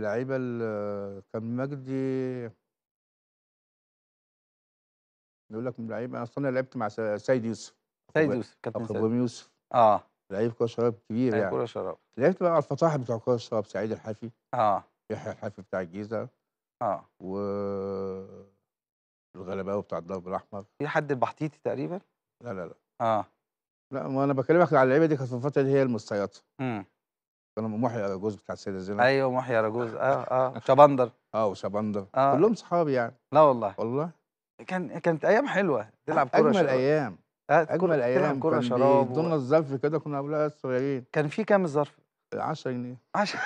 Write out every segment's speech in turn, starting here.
اللعيبه كان مجدي نقول لك من اللعيبه اصلا لعبت مع سيد يوسف سيد يوسف كابتن سيد يوسف اه لعيب كوره شراب كبير يعني كوره شراب لعبت مع الفطاح الفطاحل بتوع كوره شراب سعيد الحافي اه يحيى الحافي بتاع الجيزه اه و الغلباوي بتاع الضرب الاحمر في حد البحتيتي تقريبا لا لا لا اه لا ما انا بكلمك على اللعيبه دي كانت في الفتره دي هي المستيقظه محيي اراجوز بتاع السيده زينب ايوه محيي اراجوز اه اه شبندر اه وشبندر آه. كلهم صحابي يعني لا والله والله كان كانت ايام حلوه تلعب كوره اجمل شراب. ايام آه. اجمل ايام كوره شراب ضمن الظرف كده كنا قبلها صغيرين كان في كام الظرف 10 جنيه 10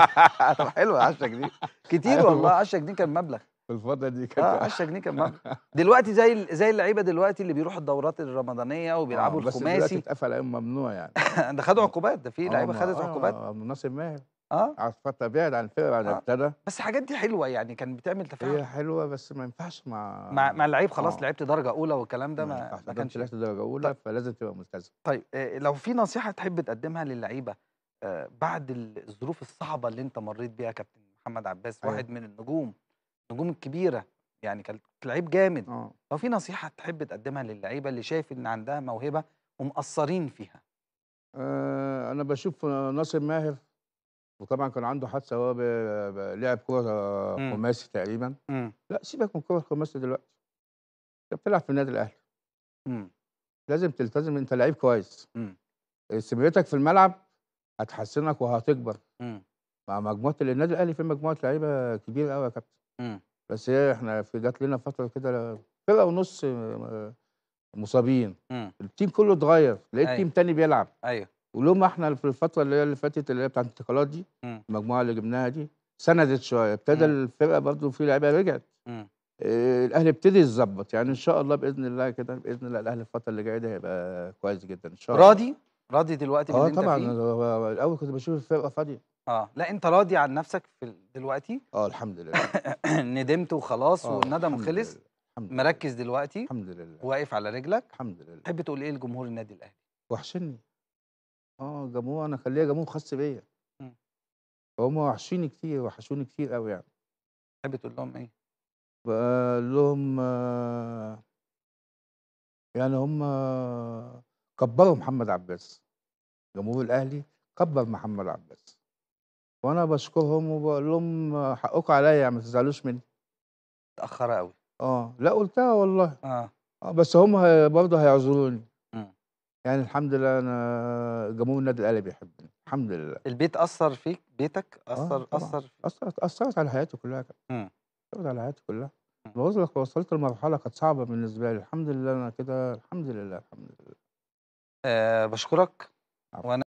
طب حلوه 10 جنيه كتير أيوة. والله 10 جنيه كان مبلغ في الفتره دي كانت اه 10 جنيه كان مبلغ دلوقتي زي زي اللعيبه دلوقتي اللي بيروحوا الدورات الرمضانيه وبيلعبوا آه الخماسي بس دلوقتي اتقفل ممنوع يعني ده خدوا عقوبات ده في آه، لعيبه خدت آه، عقوبات اه ناصر ماهر اه عفته آه، بعد عن الفرقه بعد آه. ابتدى بس الحاجات دي حلوه يعني كان بتعمل تفاعل هي حلوه بس ما ينفعش مع مع, مع اللعيب خلاص آه. لعبت درجه اولى والكلام ده ما, ما, ما كانش لعبت درجه اولى طيب. فلازم تبقى ملتزم طيب آه لو في نصيحه تحب تقدمها للعيبه آه بعد الظروف الصعبه اللي انت مريت بيها كابتن محمد عباس أيوه. واحد من النجوم النجوم الكبيره يعني كان لعيب جامد أوه. لو في نصيحه تحب تقدمها للعيبه اللي شايف ان عندها موهبه ومقصرين فيها آه انا بشوف ناصر ماهر وطبعا كان عنده حادثه وهو لعب كوره خماسي تقريبا م. لا سيبك من كوره خماسي دلوقتي انت بتلعب في النادي الاهلي لازم تلتزم انت لعيب كويس مم. آه، سميتك في الملعب هتحسنك وهتكبر م. مع مجموعه النادي الاهلي في مجموعه لعيبه كبيره قوي يا كابتن بس هي احنا في جات لنا فتره كده فرقه ونص آه، مصابين مم. التيم كله اتغير لقيت أيه. تيم تاني بيلعب ايوه ولما احنا في الفتره اللي هي اللي فاتت اللي هي بتاعت الانتقالات دي مم. المجموعه اللي جبناها دي سندت شويه ابتدى الفرقه برضو في لعيبه رجعت آه الاهلي ابتدي يتظبط يعني ان شاء الله باذن الله كده باذن الله الاهلي الفتره اللي جايه ده هيبقى كويس جدا ان شاء الله راضي راضي دلوقتي اه طبعا الاول كنت بشوف الفرقه فاضيه اه لا انت راضي عن نفسك في دلوقتي اه الحمد لله ندمت وخلاص آه والندم خلص مركز دلوقتي الحمد لله واقف على رجلك الحمد لله تحب تقول ايه لجمهور النادي الاهلي وحشني اه جمهور انا خليها جمهور خاص بيا هم وحشيني كتير وحشوني كتير قوي يعني تحب تقول لهم ايه بقول لهم آه يعني هم آه كبروا محمد عباس جمهور الاهلي كبر محمد عباس وانا بشكرهم وبقول لهم حقكم عليا ما تزعلوش مني متاخره قوي اه لا قلتها والله اه, آه بس هم برضه هيعذروني يعني الحمد لله انا جمهور النادي الاهلي بيحبني الحمد لله البيت اثر فيك بيتك اثر آه اثر فيك. اثرت اثرت على حياتي كلها امم اثرت على حياتي كلها وصلت وصلت لمرحله كانت صعبه بالنسبه لي الحمد لله انا كده الحمد لله الحمد لله آه، بشكرك وانا